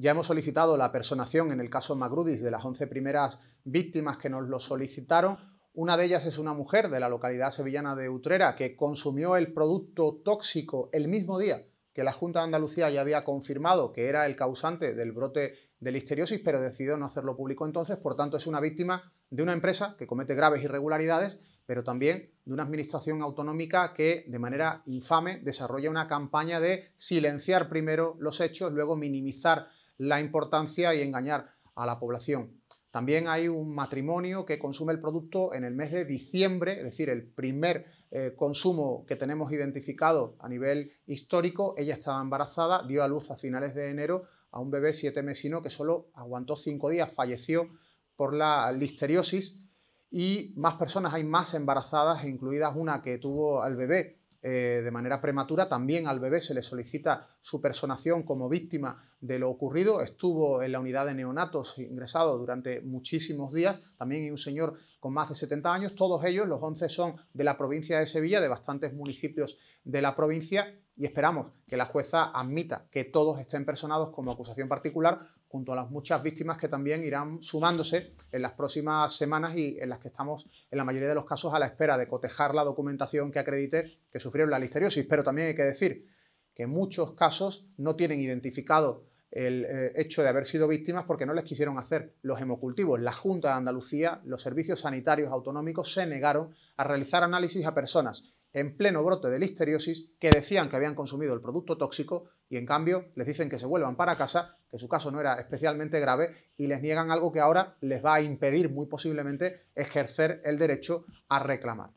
Ya hemos solicitado la personación en el caso Magrudis de las 11 primeras víctimas que nos lo solicitaron. Una de ellas es una mujer de la localidad sevillana de Utrera que consumió el producto tóxico el mismo día que la Junta de Andalucía ya había confirmado que era el causante del brote de listeriosis, pero decidió no hacerlo público entonces. Por tanto, es una víctima de una empresa que comete graves irregularidades, pero también de una administración autonómica que, de manera infame, desarrolla una campaña de silenciar primero los hechos, luego minimizar la importancia y engañar a la población. También hay un matrimonio que consume el producto en el mes de diciembre, es decir, el primer eh, consumo que tenemos identificado a nivel histórico. Ella estaba embarazada, dio a luz a finales de enero a un bebé siete mesino que solo aguantó cinco días, falleció por la listeriosis y más personas, hay más embarazadas, incluidas una que tuvo al bebé eh, de manera prematura. También al bebé se le solicita su personación como víctima de lo ocurrido. Estuvo en la unidad de neonatos ingresado durante muchísimos días. También hay un señor con más de 70 años. Todos ellos, los 11, son de la provincia de Sevilla, de bastantes municipios de la provincia y esperamos que la jueza admita que todos estén personados como acusación particular junto a las muchas víctimas que también irán sumándose en las próximas semanas y en las que estamos en la mayoría de los casos a la espera de cotejar la documentación que acredite que sufrieron la listeriosis. Pero también hay que decir que muchos casos no tienen identificado el eh, hecho de haber sido víctimas porque no les quisieron hacer los hemocultivos. La Junta de Andalucía, los servicios sanitarios autonómicos se negaron a realizar análisis a personas en pleno brote de listeriosis que decían que habían consumido el producto tóxico y en cambio les dicen que se vuelvan para casa, que su caso no era especialmente grave y les niegan algo que ahora les va a impedir muy posiblemente ejercer el derecho a reclamar.